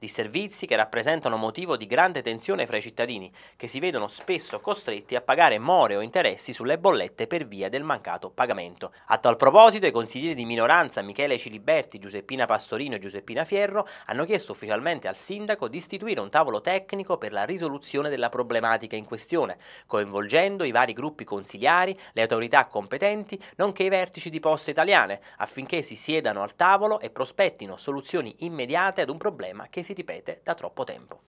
di servizi che rappresentano motivo di grande tensione fra i cittadini, che si vedono spesso costretti a pagare more o interessi sulle bollette per via del mancato pagamento. A tal proposito, i consiglieri di minoranza Michele Ciliberti, Giuseppina Pastorino e Giuseppina Fierro hanno chiesto ufficialmente al sindaco di istituire un tavolo tecnico per la risoluzione della problematica in questione, coinvolgendo i vari gruppi consigliari, le autorità competenti, nonché i vertici di poste italiane, affinché si siedano al tavolo e prospettino soluzioni immediate ad un problema che si si ripete da troppo tempo.